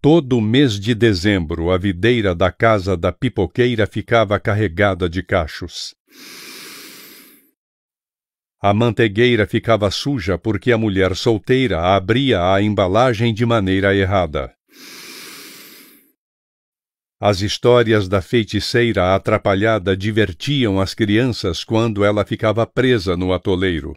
Todo mês de dezembro, a videira da casa da pipoqueira ficava carregada de cachos. A manteigueira ficava suja porque a mulher solteira abria a embalagem de maneira errada. As histórias da feiticeira atrapalhada divertiam as crianças quando ela ficava presa no atoleiro.